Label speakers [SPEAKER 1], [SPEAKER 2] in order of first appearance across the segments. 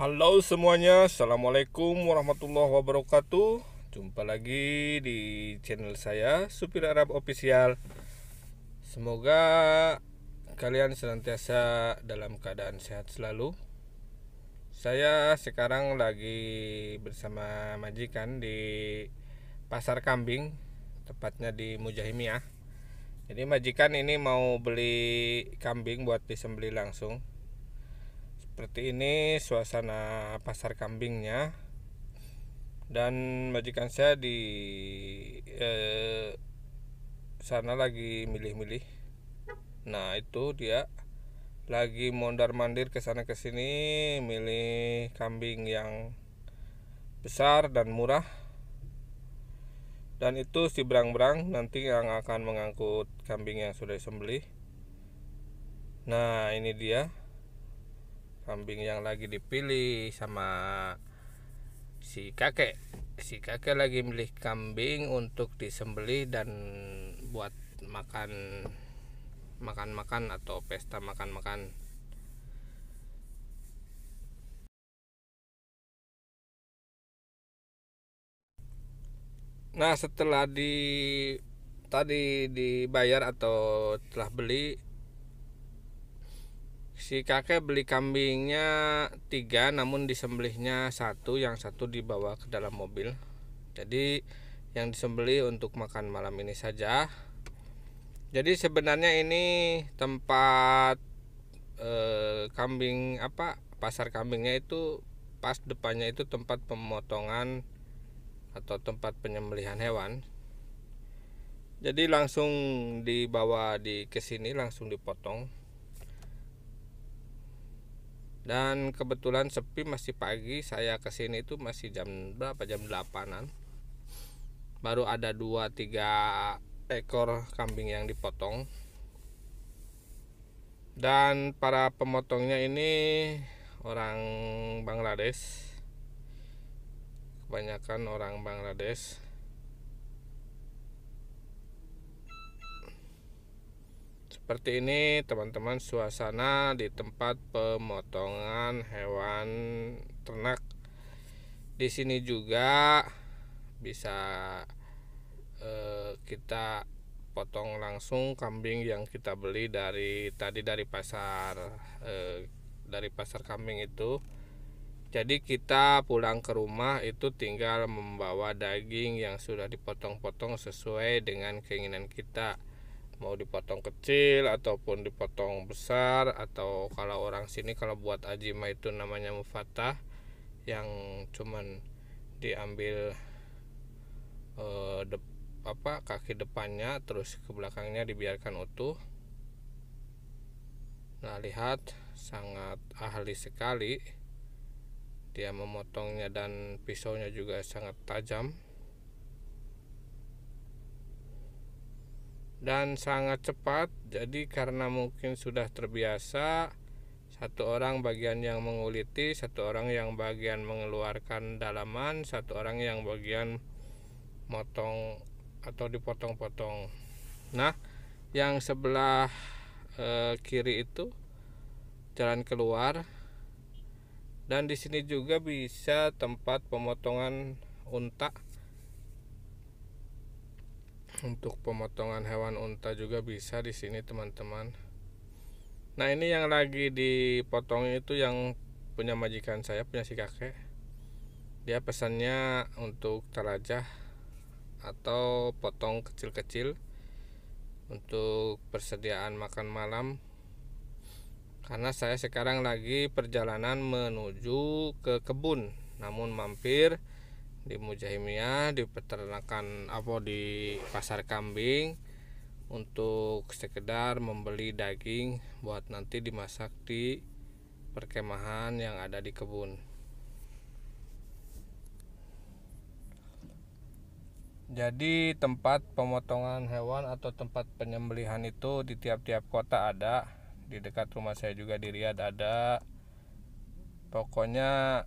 [SPEAKER 1] Halo semuanya, Assalamualaikum warahmatullahi wabarakatuh Jumpa lagi di channel saya, Supir Arab Official Semoga kalian senantiasa dalam keadaan sehat selalu Saya sekarang lagi bersama majikan di pasar kambing Tepatnya di Mujahimiyah jadi majikan ini mau beli kambing buat disembeli langsung seperti ini suasana pasar kambingnya dan majikan saya di eh, sana lagi milih-milih nah itu dia lagi mondar mandir ke sana ke sini milih kambing yang besar dan murah dan itu si berang-berang nanti yang akan mengangkut kambing yang sudah disembelih nah ini dia kambing yang lagi dipilih sama si kakek si kakek lagi milih kambing untuk disembelih dan buat makan makan-makan atau pesta makan-makan Nah setelah di tadi dibayar atau telah beli si kakek beli kambingnya tiga namun disembelihnya satu yang satu dibawa ke dalam mobil jadi yang disembelih untuk makan malam ini saja jadi sebenarnya ini tempat eh, kambing apa pasar kambingnya itu pas depannya itu tempat pemotongan atau tempat penyembelihan hewan jadi langsung dibawa di ke sini langsung dipotong dan kebetulan sepi masih pagi saya kesini itu masih jam berapa jam 8an baru ada 2-3 ekor kambing yang dipotong dan para pemotongnya ini orang Bangladesh kebanyakan orang Bangladesh Seperti ini teman-teman suasana di tempat pemotongan hewan ternak. Di sini juga bisa eh, kita potong langsung kambing yang kita beli dari tadi dari pasar eh, dari pasar kambing itu. Jadi kita pulang ke rumah itu tinggal membawa daging yang sudah dipotong-potong sesuai dengan keinginan kita mau dipotong kecil ataupun dipotong besar atau kalau orang sini kalau buat ajima itu namanya mufatah yang cuman diambil eh, de, apa kaki depannya terus ke belakangnya dibiarkan utuh nah lihat sangat ahli sekali dia memotongnya dan pisaunya juga sangat tajam dan sangat cepat. Jadi karena mungkin sudah terbiasa satu orang bagian yang menguliti, satu orang yang bagian mengeluarkan dalaman, satu orang yang bagian motong atau dipotong-potong. Nah, yang sebelah e, kiri itu jalan keluar dan di sini juga bisa tempat pemotongan unta untuk pemotongan hewan unta juga bisa di sini teman-teman nah ini yang lagi dipotong itu yang punya majikan saya punya si kakek dia pesannya untuk terajah atau potong kecil-kecil untuk persediaan makan malam karena saya sekarang lagi perjalanan menuju ke kebun namun mampir di Mujahimia di peternakan apa di pasar kambing untuk sekedar membeli daging buat nanti dimasak di perkemahan yang ada di kebun. Jadi tempat pemotongan hewan atau tempat penyembelihan itu di tiap-tiap kota ada. Di dekat rumah saya juga di Riyadh ada. Pokoknya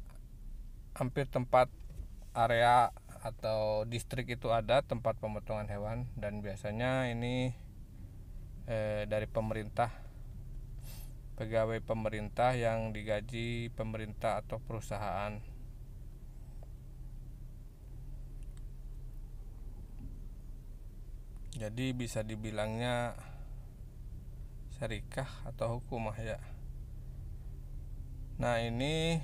[SPEAKER 1] hampir tempat area atau distrik itu ada tempat pemotongan hewan dan biasanya ini eh, dari pemerintah pegawai pemerintah yang digaji pemerintah atau perusahaan jadi bisa dibilangnya serikah atau hukumah ya nah ini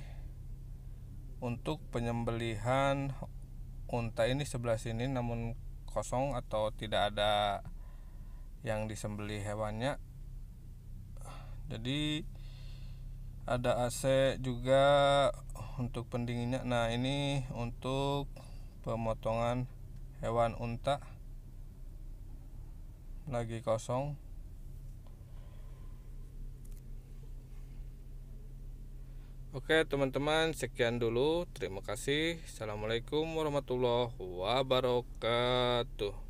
[SPEAKER 1] untuk penyembelihan unta ini sebelah sini namun kosong atau tidak ada yang disembeli hewannya jadi ada AC juga untuk pendinginnya nah ini untuk pemotongan hewan unta lagi kosong Oke teman-teman sekian dulu terima kasih Assalamualaikum warahmatullahi wabarakatuh